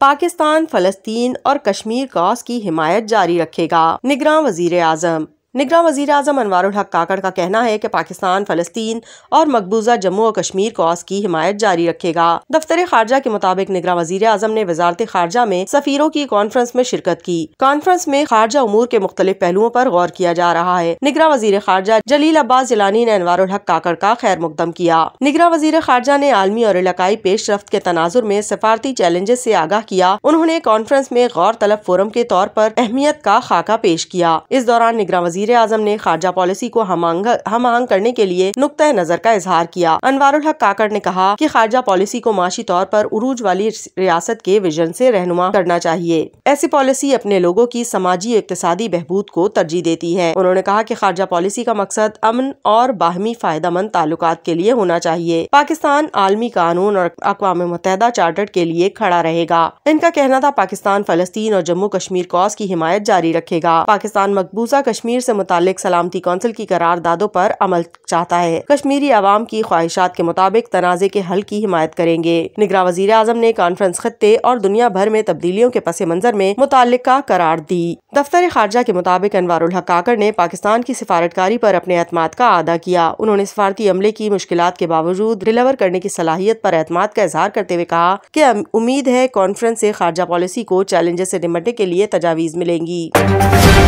पाकिस्तान फलस्तीन और कश्मीर कॉस की हिमायत जारी रखेगा निगरान वजीर आजम निगरां वजी अजम अनवर हक काकड़ का कहना है कि पाकिस्तान फलस्तीन और मकबूजा जम्मू और कश्मीर कोस की हिमायत जारी रखेगा दफ्तर खारजा के मुताबिक निगरां वजीर अजम ने वजारत खारजा में सफीरों की कॉन्फ्रेंस में शिरकत की कॉन्फ्रेंस में खारजा उमूर के मुख्तलिफ पहलुओं आरोप गौर किया जा रहा है निगरां वजीर खारजा जलील अब्बास जिलानी ने अनवर हक काकड़ का खैर मुकदम किया निगरां वजीर खारजा ने आलमी और पेश पेशरफ के तनाजुर में सफारती चैलेंजेस ऐसी आगाह किया उन्होंने कॉन्फ्रेंस में गौर तलब फोरम के तौर आरोप अहमियत का खाका पेश किया इस दौरान निगरां वजी वजीर आजम ने खारजा पॉलिसी को हम आहंग करने के लिए नुक़ नज़र का इजहार किया अनवारुल हक काकड़ ने कहा की खारजा पॉलिसी को माशी तौर पर उरूज वाली रियासत के विजन से रहनुमा करना चाहिए ऐसी पॉलिसी अपने लोगों की समाजी इकतदी बहबूद को तरजीह देती है उन्होंने कहा की खारजा पॉलिसी का मकसद अमन और बाहमी मंद ताल्लुक के लिए होना चाहिए पाकिस्तान आलमी कानून और अकवा मुतहदा चार्टर के लिए खड़ा रहेगा इनका कहना था पाकिस्तान फलस्तीन और जम्मू कश्मीर कॉस की हिमायत जारी रखेगा पाकिस्तान मकबूजा कश्मीर से मुतालिक सलामती कौंसिल की करारदादों पर अमल चाहता है कश्मीरी आवाम की ख्वाहिशात के मुताबिक तनाज़े के हल की हिमायत करेंगे निगरा वजीर अजम ने कॉन्फ्रेंस खत्े और दुनिया भर में तब्दीलियों के पस मंजर में मुतल करार दी दफ्तर खारजा के मुताबिक अनवर काकर ने पाकिस्तान की सिफारतकारी पर अपने अतमाद का अदा किया उन्होंने सिफारती अमले की मुश्किल के बावजूद डिलीवर करने की सलाहियत पर अतमाद का इजहार करते हुए कहा कि उम्मीद है कॉन्फ्रेंस से खारजा पॉलिसी को चैलेंजेस से निमटने के लिए तजावीज मिलेंगी